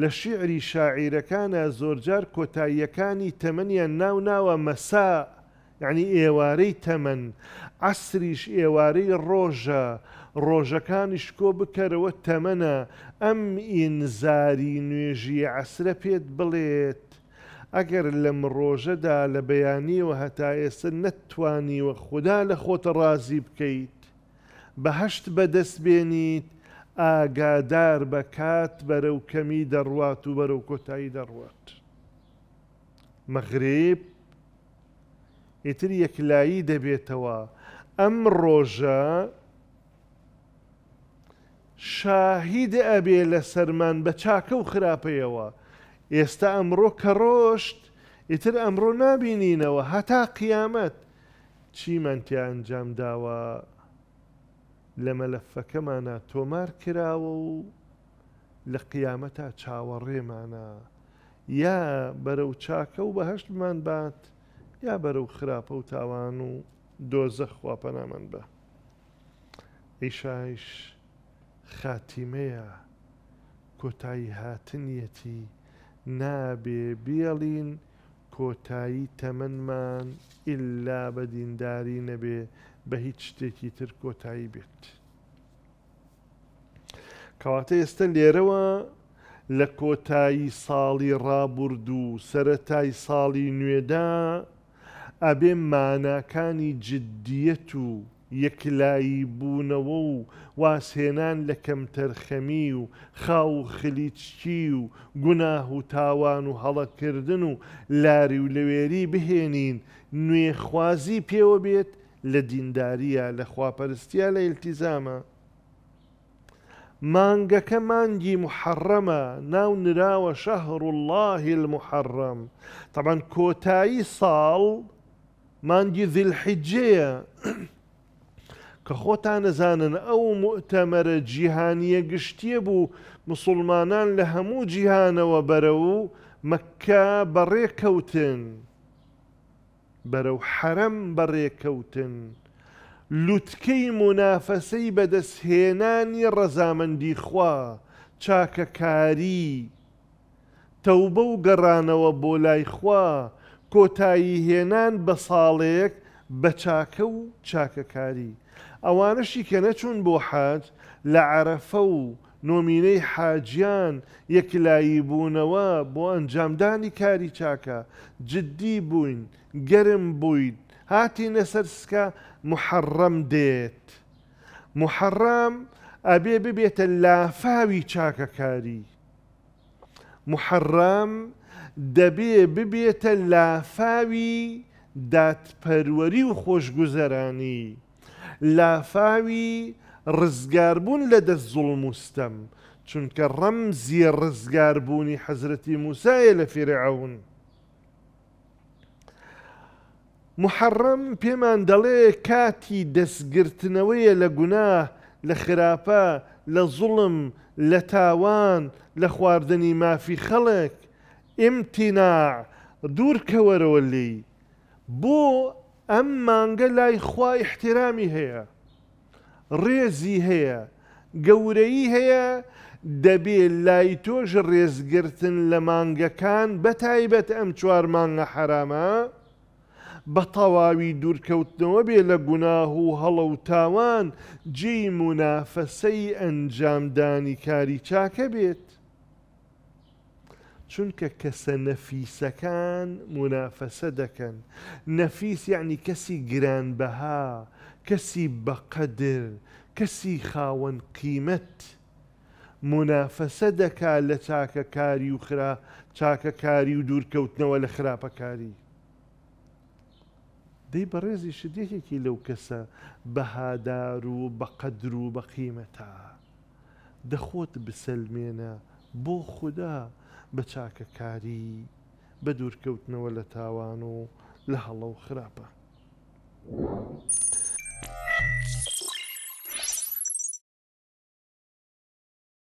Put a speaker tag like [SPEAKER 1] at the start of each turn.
[SPEAKER 1] لە شیعری شاعیرەکانە زۆرجار کۆتاییەکانی تەمەنیان ناو ناوە مەسا یعنی ئێوارەی تەمەن ئەسریش ئێوارەی ڕۆژە ڕۆژەکانیش کۆ بکەرەوە تەمەنە ئەم ئینزاری نوێژی عسرە پێت بڵێت ئەگەر لەم ڕۆژەدا لە بەیانیەوە هەتا ئێستا نەتوانیوە خوددا لە خۆتە ڕازی بکەیت بەهشت بەدەست بێنیت ئاگادار بە کات بەرەو کەمی دەڕوات و بەرەو کۆتایی دەڕوات. مەغریب ئیتر یەکلایی دەبێتەوە ئەم ڕۆژە شاهید ئەبێ لە سەرمان بە چاکە و خراپەیەوە ئێستا ئەمڕۆ کە ڕۆشت ئیتر ئەمڕۆ نبینینەوە هەتا قیامەت چیمەنتی ئەنجام داوە لە مەلەفەکەمانە تۆمار کراوە و لە قیامەتە چاوەڕێمانە یا بەرەو چاکە و بەهشتمان بات یا بەرەو خراپە و تاوان و دۆزە خواپەنامەند بە ئیشایش خاتیمەیە کۆتایی هاتنیەتی نابێ بیاڵین کۆتایی تەمەمان ئللا بە دینداری نەبێ بە هیچ شتێکی تر کۆتایی بێت. کەواتە ئێستا لێرەوە لە کۆتایی ساڵی ڕابرد و سەتای ساڵی نوێدا ئەبێ ماناکانی جددیەت و یەکلایی بوونەوە و واسهێنان لە کەمتەرخەمی و خاو و خلیچکی و گوناه و تاوان و هەڵەکردن و لاری و لەوێری بهێنین نوێخوازی پێوە بێت لە دینداریە لە خواپەرستیا لە ئیلتیزامە مانگەکە مانگی محەڕەمە ناو نراوە شەهر الله المحەڕەم تەبەن کۆتایی ساڵ مانگی ذیلحیجەیە کە خۆتان نەزانن ئەو مؤتەمەرە جیهانیە گشتیە بوو مسلمانان لە هەموو جیهانەوە بەرە و مەکە بەڕێ کەوتن. بەرەو حەرەم بەڕێکەوتن لوتکەی منافەسەی بەدەستهێنانی ڕەزامەندی خوا چاکەکاری تەوبە و گەڕانەوە بۆ لای خوا کۆتایی هێنان بە ساڵێک بە چاکە و چاکەکاری ئەوانەشی کە نەچوون بۆ حاج لە عرەفە و نۆمینەی حاجیان یەکلایی بوونەوە بۆ ئەنجامدانی کاری چاکە جددی بووین گەرم بووین هاتی نەسەرسکە محەڕەم دێت محەڕام ئەبێ ببێتە لافاوی چاکەکاری محەڕام دەبێ ببێتە لافاوی دادپەروەری و خۆشگوزەرانی لافاوی ڕزگاربوون لە دەست زوڵموستەم چونکە ڕەمزی ڕزگاربوونی حەزرەتی موسایە لە فێرعون. محەڕەم پێمان دەڵێ کاتی دەستگرتنەوەیە لە گونا لە خراپە لە زوڵم لە تاوان لە خواردنی مافی خەڵک ئمتینا دوور کەوەرەوە لی بۆ ئەم مانگە لای خوا احترامی هەیە. ڕێزی هەیە گەورەی هەیە دەبێ لای تۆژ ڕێزگرتن لە مانگەکان بەتایبەت ئەم چوار مانگە حرامە بە تەواوی دوورکەوتنەوە بێ لە گوناه و هەڵە و تاوان جێی منافەسەی ئەنجامدانی کاری چاکە بێت. چونکە کەسە نەفیسەکان منافەسە دەکەن نەفیس یعنی کەسی گرانبەها کەسی بەقەدر کەسی خاوەن قیمەت منافەسە دەکا لە چاکەکاری و خرا چاکەکاری و دوورکەوتنەوە لە خراپەکاری دەی بەڕێزی شدێکێکی لەو کەسە بەهادار و بەقەدر و بەقیمەتا دەخۆت بسەلمێنە بۆ خوددا بە چاکەکاری بە دوورکەوتنەوە لە تاوان و لە هەڵە و خراپە.